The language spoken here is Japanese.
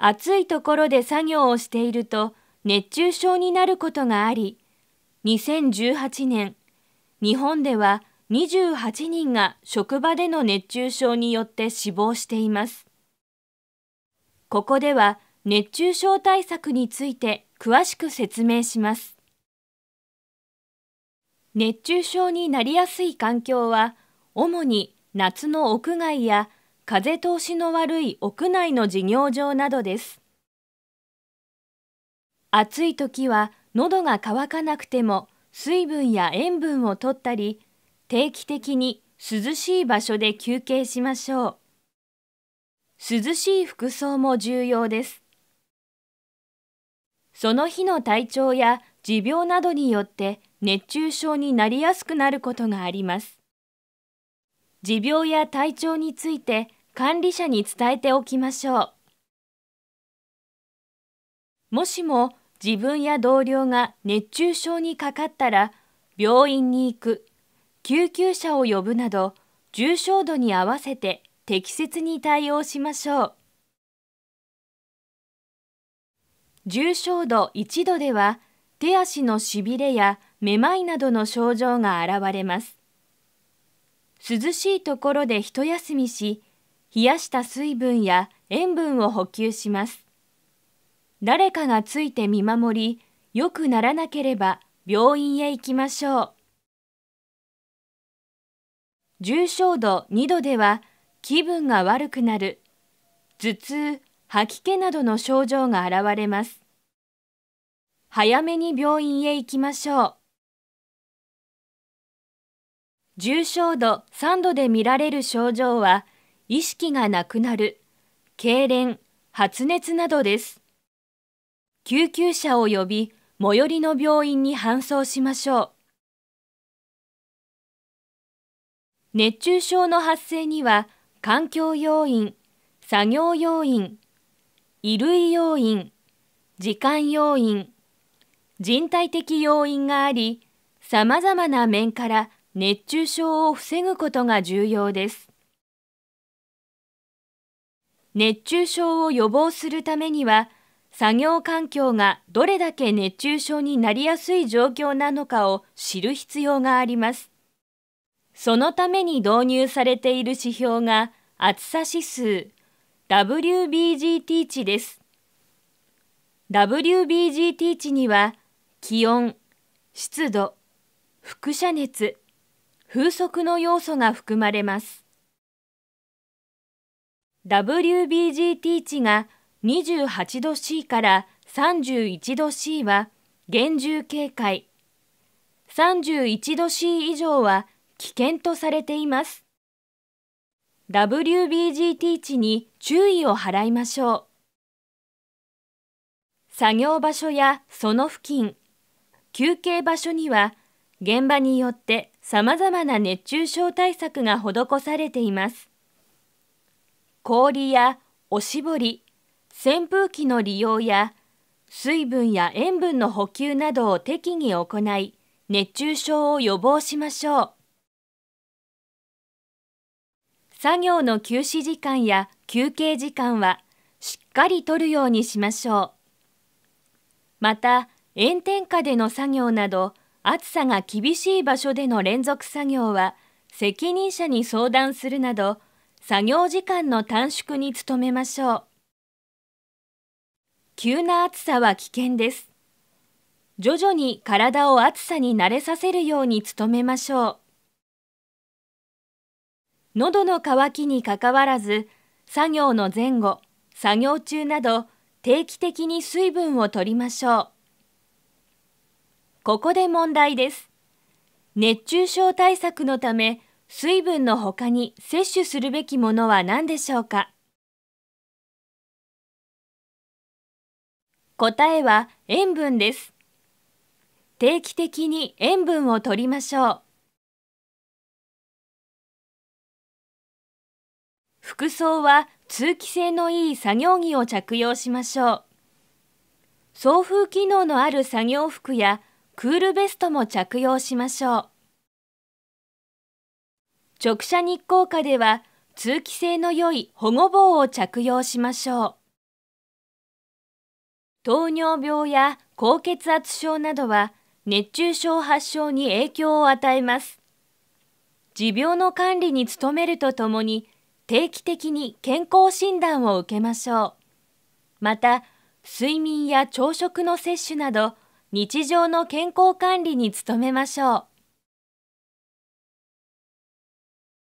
暑いところで作業をしていると熱中症になることがあり、2018年、日本では28人が職場での熱中症によって死亡しています。ここでは熱中症対策について詳しく説明します。熱中症になりやすい環境は、主に夏の屋外や風通しの悪い屋内の事業場などです。暑い時は喉が渇かなくても水分や塩分を取ったり定期的に涼しい場所で休憩しましょう涼しい服装も重要ですその日の体調や持病などによって熱中症になりやすくなることがあります持病や体調について管理者に伝えておきましょう。もしも自分や同僚が熱中症にかかったら病院に行く、救急車を呼ぶなど重症度に合わせて適切に対応しましょう。重症度1度では手足のしびれやめまいなどの症状が現れます。涼しいところで一休みし、冷やした水分や塩分を補給します。誰かがついて見守り、良くならなければ病院へ行きましょう。重症度2度では気分が悪くなる、頭痛、吐き気などの症状が現れます。早めに病院へ行きましょう。重症度3度で見られる症状は、意識がなくなる、痙攣、発熱などです。救急車を呼び、最寄りの病院に搬送しましょう。熱中症の発生には、環境要因、作業要因、衣類要因、時間要因、人体的要因があり、さまざまな面から熱中症を防ぐことが重要です。熱中症を予防するためには作業環境がどれだけ熱中症になりやすい状況なのかを知る必要がありますそのために導入されている指標が暑さ指数 WBGT 値です WBGT 値には気温、湿度、輻射熱、風速の要素が含まれます WBGT 値が28度 C から31度 C は厳重警戒、31度 C 以上は危険とされています。WBGT 値に注意を払いましょう。作業場所やその付近、休憩場所には現場によって様々な熱中症対策が施されています。氷やおしぼり、扇風機の利用や水分や塩分の補給などを適宜行い、熱中症を予防しましょう。作業の休止時間や休憩時間はしっかりとるようにしましょう。また、炎天下での作業など暑さが厳しい場所での連続作業は責任者に相談するなど作業時間の短縮に努めましょう。急な暑さは危険です。徐々に体を暑さに慣れさせるように努めましょう。喉の渇きにかかわらず、作業の前後、作業中など、定期的に水分を取りましょう。ここで問題です。熱中症対策のため、水分の他に摂取するべきものは何でしょうか答えは塩分です。定期的に塩分を取りましょう。服装は通気性のいい作業着を着用しましょう。送風機能のある作業服やクールベストも着用しましょう。直射日光下では通気性の良い保護棒を着用しましょう。糖尿病や高血圧症などは熱中症発症に影響を与えます。持病の管理に努めるとともに定期的に健康診断を受けましょう。また、睡眠や朝食の摂取など日常の健康管理に努めましょう。